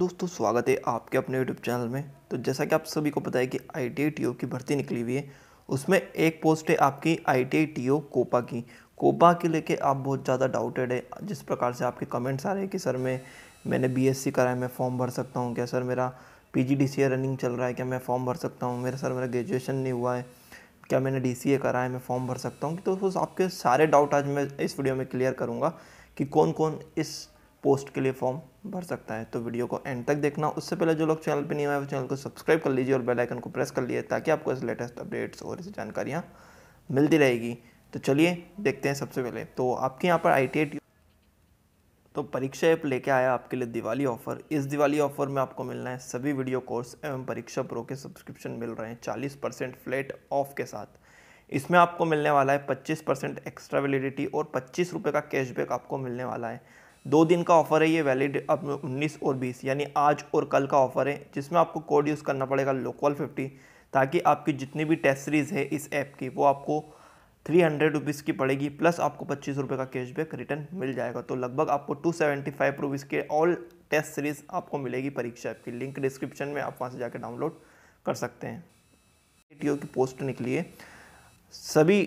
दोस्तों स्वागत है आपके अपने यूट्यूब चैनल में तो जैसा कि आप सभी को पता है कि आई टी की भर्ती निकली हुई है उसमें एक पोस्ट है आपकी आई टी कोपा की कोपा के लेके आप बहुत ज़्यादा डाउटेड है जिस प्रकार से आपके कमेंट्स आ रहे हैं कि सर मैं मैंने बीएससी करा है मैं फॉर्म भर सकता हूँ क्या सर मेरा ए रनिंग चल रहा है क्या मैं फॉर्म भर सकता हूँ मेरा सर मेरा ग्रेजुएशन नहीं हुआ है क्या मैंने ए करा है मैं फॉर्म भर सकता हूँ तो आपके सारे डाउट आज मैं इस वीडियो में क्लियर करूँगा कि कौन कौन इस पोस्ट के लिए फॉर्म भर सकता है तो वीडियो को एंड तक देखना उससे पहले जो लोग चैनल पर नहीं आए वो चैनल को सब्सक्राइब कर लीजिए और बेल आइकन को प्रेस कर लीजिए ताकि आपको ऐसे लेटेस्ट अपडेट्स और ऐसी जानकारियाँ मिलती रहेगी तो चलिए देखते हैं सबसे पहले तो आपके यहाँ पर आई टी तो परीक्षा ऐप लेके आया आपके लिए दिवाली ऑफर इस दिवाली ऑफर में आपको मिलना है सभी वीडियो कोर्स एवं परीक्षा प्रो के सब्सक्रिप्शन मिल रहे हैं 40 परसेंट फ्लैट ऑफ के साथ इसमें आपको मिलने वाला है 25 परसेंट एक्स्ट्रा वैलिडिटी और पच्चीस रुपये का कैशबैक आपको मिलने वाला है दो दिन का ऑफर है ये वैलिड अब 19 और 20 यानी आज और कल का ऑफर है जिसमें आपको कोड यूज़ करना पड़ेगा लोकल 50 ताकि आपकी जितनी भी टेस्ट सीरीज़ है इस ऐप की वो आपको थ्री हंड्रेड रुपीज़ की पड़ेगी प्लस आपको पच्चीस रुपये का कैशबैक रिटर्न मिल जाएगा तो लगभग आपको टू सेवेंटी फाइव रुपीज़ के ऑल टेस्ट सीरीज़ आपको मिलेगी परीक्षा की लिंक डिस्क्रिप्शन में आप वहाँ से जाकर डाउनलोड कर सकते हैं टी की पोस्ट निकली है सभी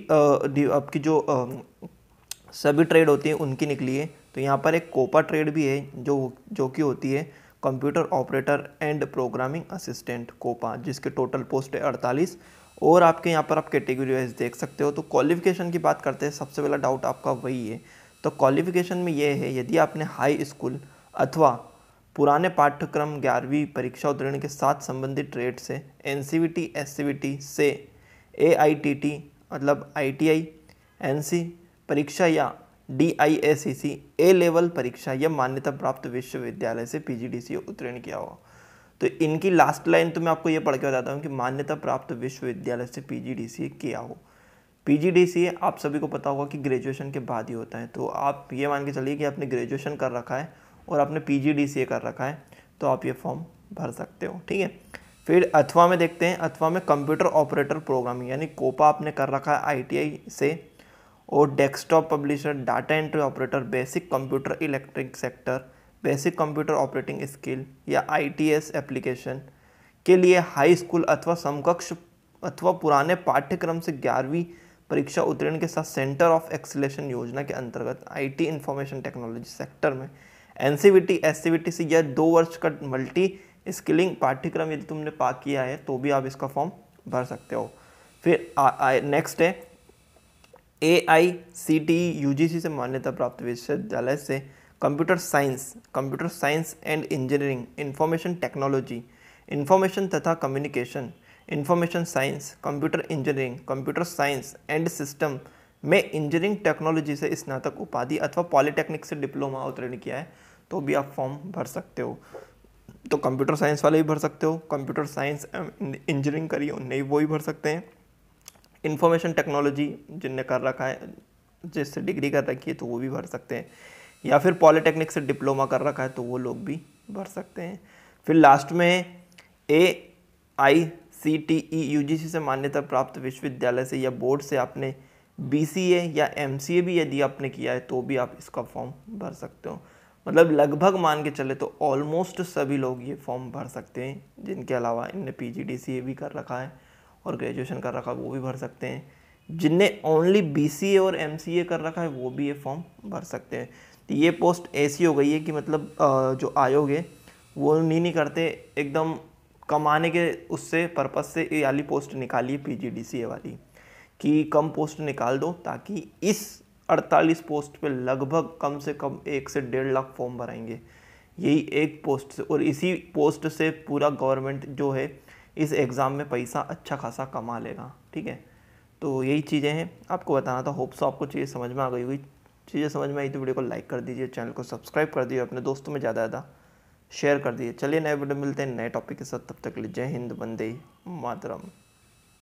आपकी जो सभी ट्रेड होती हैं उनकी निकली है तो यहाँ पर एक कोपा ट्रेड भी है जो जो कि होती है computer operator and programming assistant COPA जिसके टोटल पोस्ट है अड़तालीस और आपके यहाँ पर आप कैटेगरी वाइज देख सकते हो तो क्वालिफिकेशन की बात करते हैं सबसे पहला डाउट आपका वही है तो क्वालिफिकेशन में ये है यदि आपने हाई स्कूल अथवा पुराने पाठ्यक्रम ग्यारहवीं परीक्षा उत्तीर्ण के साथ संबंधित ट्रेड से एन सी से ए मतलब आई टी परीक्षा या D I S C C A level परीक्षा या मान्यता प्राप्त विश्वविद्यालय से पी जी डी सी उत्तीर्ण किया हो तो इनकी लास्ट लाइन तो मैं आपको ये पढ़ के बताता हूँ कि मान्यता प्राप्त विश्वविद्यालय से पी जी डी सी किया हो पी जी डी सी आप सभी को पता होगा कि ग्रेजुएशन के बाद ही होता है तो आप ये मान के चलिए कि आपने ग्रेजुएशन कर रखा है और आपने पी जी डी सी कर रखा है तो आप ये फॉर्म भर सकते हो ठीक है फिर अथवा में देखते हैं अथवा में कंप्यूटर ऑपरेटर प्रोग्रामिंग यानी कोपा आपने कर रखा है आई टी आई से और desktop publisher data entry operator basic computer electric sector basic computer operating skill या आईटीएस एप्लीकेशन के लिए हाई स्कूल अथवा समकक्ष अथवा पुराने पाठ्यक्रम से ग्यारहवीं परीक्षा उत्तीर्ण के साथ सेंटर ऑफ एक्सलेशन योजना के अंतर्गत आईटी इंफॉर्मेशन टेक्नोलॉजी सेक्टर में एन सी e e से यह दो वर्ष का मल्टी स्किलिंग पाठ्यक्रम यदि तुमने पा किया है तो भी आप इसका फॉर्म भर सकते हो फिर नेक्स्ट है ए आई सी टी यू जी सी से मान्यता प्राप्त विश्वविद्यालय से computer science computer science and engineering information technology information तथा communication information science computer engineering computer science and system में इंजीनियरिंग टेक्नोलॉजी से स्नातक उपाधि अथवा पॉलीटेक्निक से डिप्लोमा उत्तीर्ण किया है तो भी आप फॉर्म भर सकते हो तो कंप्यूटर साइंस वाले भी भर सकते हो कंप्यूटर साइंस इंजीनियरिंग करिए उन्हें वो भी भर सकते हैं इन्फॉर्मेशन टेक्नोलॉजी जिनने कर रखा है जिससे डिग्री कर रखी है तो वो भी भर सकते हैं या फिर पॉलिटेक्निक से डिप्लोमा कर रखा है तो वो लोग भी भर सकते हैं फिर लास्ट में ए आई सी टी ई यू जी सी से मान्यता प्राप्त विश्वविद्यालय से या बोर्ड से आपने बी सी ए या एम सी ए भी यदि आपने किया है तो भी आप इसका फॉर्म भर सकते हो मतलब लगभग मान के चले तो ऑलमोस्ट सभी लोग ये फॉर्म भर सकते हैं जिनके अलावा इनने पी जी डी सी ए भी कर रखा है और ग्रेजुएशन कर रखा है वो भी भर सकते हैं जिनने ओनली बी और एम कर रखा है वो भी ये फॉर्म भर सकते हैं तो ये पोस्ट ऐसी हो गई है कि मतलब जो आयोग है वो नहीं नहीं करते एकदम कमाने के उससे पर्पज़ से ये वाली पोस्ट निकाली पी जी डी सी ए वाली कि कम पोस्ट निकाल दो ताकि इस 48 पोस्ट पे लगभग कम से कम एक से डेढ़ लाख फॉर्म भराएंगे यही एक पोस्ट से और इसी पोस्ट से पूरा गवर्नमेंट जो है इस एग्ज़ाम में पैसा अच्छा खासा कमा लेगा ठीक है तो यही चीज़ें हैं आपको बताना था होप्स तो आपको चीज़ें समझ में आ गई हुई चीज़ें समझ में आई तो वीडियो को लाइक कर दीजिए चैनल को सब्सक्राइब कर दीजिए अपने दोस्तों में ज़्यादा ज़्यादा शेयर कर दीजिए चलिए नए वीडियो मिलते हैं नए टॉपिक के साथ तब तक के लिए जय हिंद बंदे मातरम